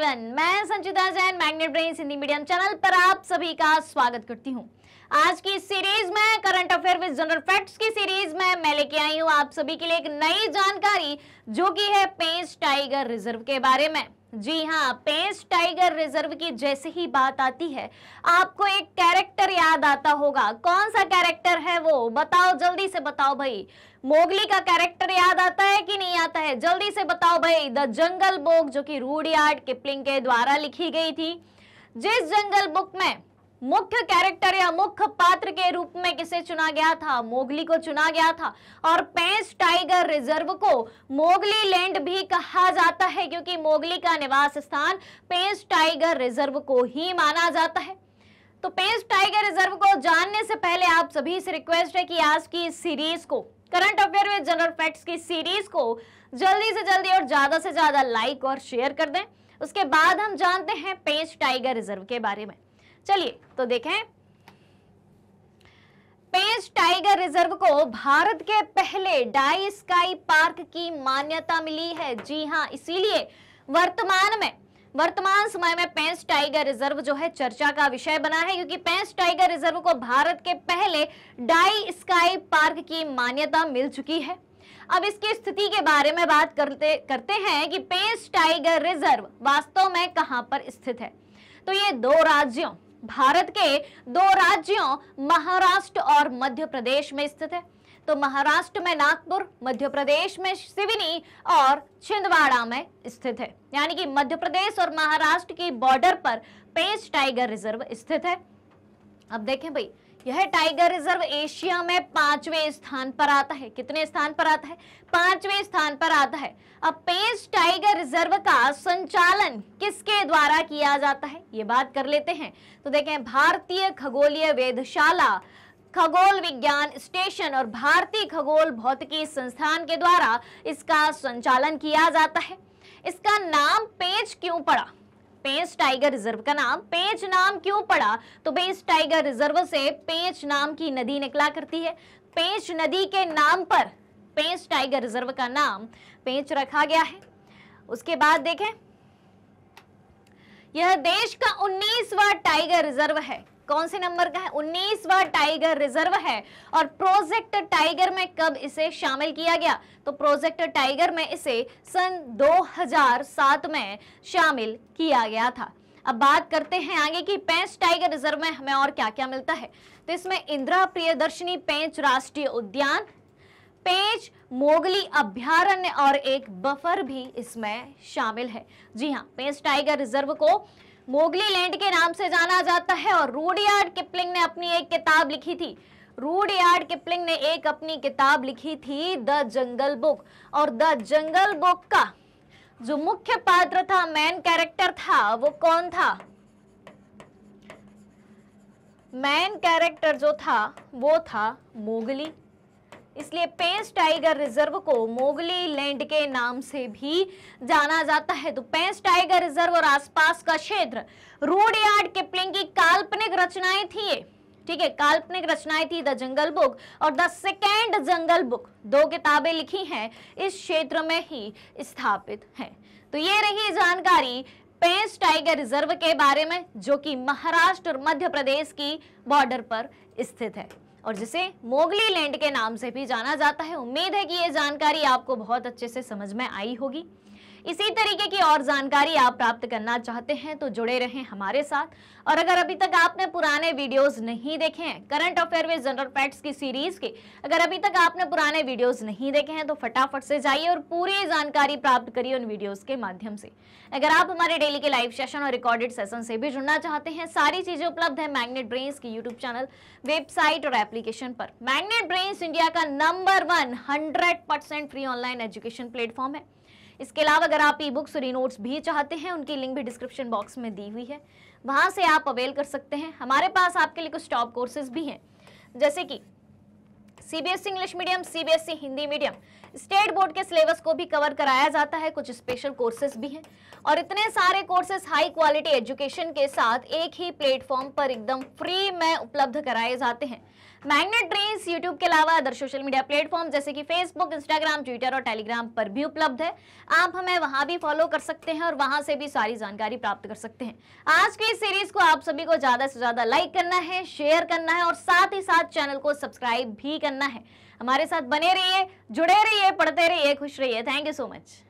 everyone मैं Sanchita Jain Magnet Brain Hindi medium channel पर आप सभी का स्वागत करती हूं आज की सीरीज में current affair with general facts की सीरीज में मैं लेके आई हूं आप सभी के लिए एक नई जानकारी जो कि है पेंस टाइगर रिजर्व के बारे में जी हाँ पेंस टाइगर रिजर्व की जैसे ही बात आती है आपको एक कैरेक्टर याद आता होगा कौन सा कैरेक्टर है वो बताओ जल्दी से बताओ भाई मोगली का कैरेक्टर याद आता है कि नहीं आता है जल्दी से बताओ भाई द जंगल बुक जो कि रूडियार्ड किपलिंग के द्वारा लिखी गई थी जिस जंगल बुक में मुख्य कैरेक्टर या मुख्य पात्र के रूप में किसे चुना गया था मोगली को चुना गया था और पेंस टाइगर रिजर्व को मोगली लैंड भी कहा जाता है क्योंकि मोगली का निवास स्थान पेंस टाइगर रिजर्व को ही माना जाता है तो पेंस टाइगर रिजर्व को जानने से पहले आप सभी से रिक्वेस्ट है कि आज की सीरीज को current affair with general facts की सीरीज को जल्दी से जल्दी और ज्यादा से ज्यादा लाइक और शेयर कर दें उसके बाद हम जानते हैं पेंस टाइगर रिजर्व के बारे में चलिए तो देखें पेंच टाइगर रिजर्व को भारत के पहले डाई स्काई पार्क की मान्यता मिली है जी हां इसीलिए वर्तमान में वर्तमान समय में पेंस टाइगर रिजर्व जो है चर्चा का विषय बना है क्योंकि पेंस टाइगर रिजर्व को भारत के पहले डाई स्काई पार्क की मान्यता मिल चुकी है अब इसकी स्थिति के बारे में बात करते करते हैं कि पेंस टाइगर रिजर्व वास्तव में कहां पर स्थित है तो ये दो राज्यों भारत के दो राज्यों महाराष्ट्र और मध्य प्रदेश में स्थित है तो महाराष्ट्र में नागपुर मध्य प्रदेश में सिवनी और छिंदवाड़ा में स्थित है यानी कि मध्य प्रदेश और महाराष्ट्र की बॉर्डर पर पेस टाइगर रिजर्व स्थित है अब देखें भाई यह टाइगर रिजर्व एशिया में पांचवें स्थान पर आता है कितने स्थान पर आता है पांचवें स्थान पर आता है अब पेंस टाइगर रिजर्व का संचालन किसके द्वारा किया जाता है ये बात कर लेते हैं तो देखें भारतीय खगोलीय वेधशाला खगोल विज्ञान स्टेशन और भारतीय खगोल भौतिकी संस्थान के द्वारा इसका संचालन किया जाता है इसका नाम पेज क्यों पड़ा पेंच टाइगर रिजर्व का नाम पेंच नाम क्यों पड़ा तो पेंच टाइगर रिजर्व से पेंच नाम की नदी निकला करती है पेंच नदी के नाम पर पेंच टाइगर रिजर्व का नाम पेंच रखा गया है उसके बाद देखें यह देश का उन्नीसवा टाइगर रिजर्व है कौन से नंबर का है उन्नीसवा टाइगर रिजर्व है और प्रोजेक्ट टाइगर में कब इसे शामिल किया गया तो प्रोजेक्ट टाइगर में इसे सन 2007 में शामिल किया गया था अब बात करते हैं आगे की पेंच टाइगर रिजर्व में हमें और क्या क्या मिलता है तो इसमें इंदिरा प्रिय दर्शनी पेंच राष्ट्रीय उद्यान पेंच मोगली अभ्यारण्य और एक बफर भी इसमें शामिल है जी हाँ पेंच टाइगर रिजर्व को मोगली लैंड के नाम से जाना जाता है और रूडियार्ड किपलिंग ने अपनी एक किताब लिखी थी रूडियार्ड किपलिंग ने एक अपनी किताब लिखी थी द जंगल बुक और द जंगल बुक का जो मुख्य पात्र था मैन कैरेक्टर था वो कौन था मैन कैरेक्टर जो था वो था मोगली इसलिए पेंस टाइगर रिजर्व को मोगली लैंड के नाम से भी जाना जाता है तो पेंस टाइगर रिजर्व और आसपास का क्षेत्र रूडयार्ड किपलिंग की काल्पनिक रचनाएं थी ठीक है काल्पनिक रचनाएं थी द जंगल बुक और द सेकेंड जंगल बुक दो किताबें लिखी हैं इस क्षेत्र में ही स्थापित हैं तो ये रही जानकारी पेंस टाइगर रिजर्व के बारे में जो कि महाराष्ट्र और मध्य प्रदेश की बॉर्डर पर स्थित है और जिसे मोगली लैंड के नाम से भी जाना जाता है उम्मीद है कि ये जानकारी आपको बहुत अच्छे से समझ में आई होगी इसी तरीके की और जानकारी आप प्राप्त करना चाहते हैं तो जुड़े रहें हमारे साथ और अगर अभी तक आपने पुराने वीडियोस नहीं देखे हैं current affair with general facts की सीरीज के अगर अभी तक आपने पुराने वीडियोस नहीं देखे हैं तो फटाफट से जाइए और पूरी जानकारी प्राप्त करिए उन वीडियोज के माध्यम से अगर आप हमारे डेली के लाइव सेशन और रिकॉर्डेड सेशन से भी जुड़ना चाहते हैं सारी चीजें उपलब्ध है मैग्नेट ब्रेन्स की यूट्यूब चैनल वेबसाइट और एप्लीकेशन पर मैग्नेट ब्रेन्स इंडिया का number one hundred free online education platform है इसके अलावा अगर आप ई बुक्स और ई नोट्स भी चाहते हैं उनकी लिंक भी डिस्क्रिप्शन बॉक्स में दी हुई है वहाँ से आप अवेल कर सकते हैं हमारे पास आपके लिए कुछ टॉप कोर्सेज भी हैं जैसे कि CBSE English medium CBSE Hindi medium state board के सिलेबस को भी कवर कराया जाता है कुछ स्पेशल कोर्सेज भी हैं और इतने सारे कोर्सेज हाई क्वालिटी एजुकेशन के साथ एक ही प्लेटफॉर्म पर एकदम फ्री में उपलब्ध कराए जाते हैं मैग्नेट ट्रेस यूट्यूब के अलावा अदर सोशल मीडिया प्लेटफॉर्म जैसे कि फेसबुक इंस्टाग्राम ट्विटर और टेलीग्राम पर भी उपलब्ध है आप हमें वहां भी फॉलो कर सकते हैं और वहां से भी सारी जानकारी प्राप्त कर सकते हैं आज की इस सीरीज को आप सभी को ज्यादा से ज्यादा लाइक करना है शेयर करना है और साथ ही साथ चैनल को सब्सक्राइब भी करना है हमारे साथ बने रहिए जुड़े रहिए पढ़ते रहिए खुश रहिए थैंक यू सो मच